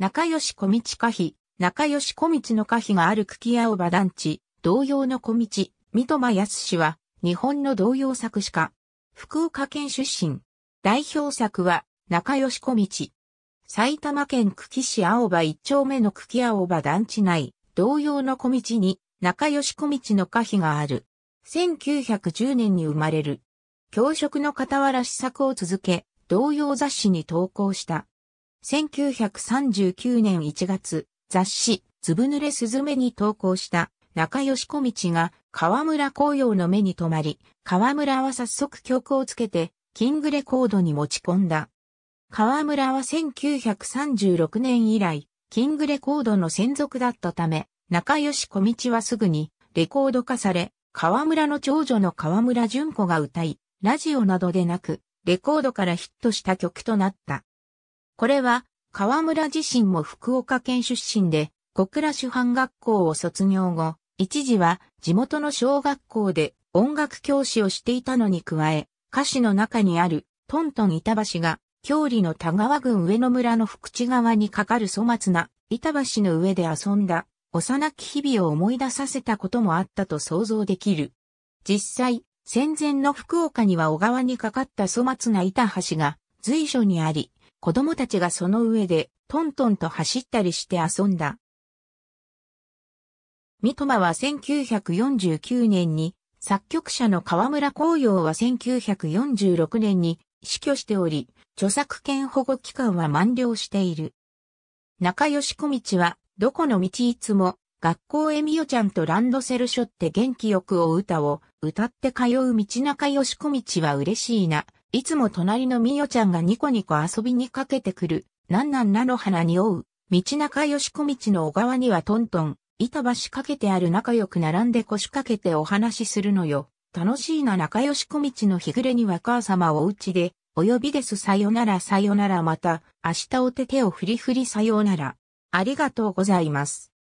中吉小道可否、中吉小道の可否がある茎青葉団地、同様の小道、三笘康は、日本の同様作詞家。福岡県出身。代表作は、中吉小道。埼玉県久喜市青葉一丁目の久喜青葉団地内、同様の小道に、中吉小道の可否がある。1910年に生まれる。教職の傍ら試作を続け、同様雑誌に投稿した。1939年1月、雑誌、ずぶぬれすずめに投稿した中吉小道が河村紅葉の目に留まり、河村は早速曲をつけて、キングレコードに持ち込んだ。河村は1936年以来、キングレコードの専属だったため、中吉小道はすぐにレコード化され、河村の長女の河村淳子が歌い、ラジオなどでなく、レコードからヒットした曲となった。これは、河村自身も福岡県出身で、小倉主犯学校を卒業後、一時は地元の小学校で音楽教師をしていたのに加え、歌詞の中にあるトントン板橋が、郷里の田川郡上野村の福地川に架かる粗末な板橋の上で遊んだ幼き日々を思い出させたこともあったと想像できる。実際、戦前の福岡には小川に架かった粗末な板橋が随所にあり、子供たちがその上でトントンと走ったりして遊んだ。三笘は1949年に、作曲者の河村光陽は1946年に死去しており、著作権保護期間は満了している。中吉小道は、どこの道いつも、学校へみよちゃんとランドセルしょって元気よくお歌を歌って通う道中吉小道は嬉しいな。いつも隣のみよちゃんがニコニコ遊びにかけてくる、なんなんなの花に追う、道中よしこ道の小川にはトントン、板橋かけてある仲良く並んで腰掛けてお話しするのよ。楽しいな仲良し小道の日暮れには母様お家で、お呼びですさよならさよならまた、明日お手手をふりふりさようなら。ありがとうございます。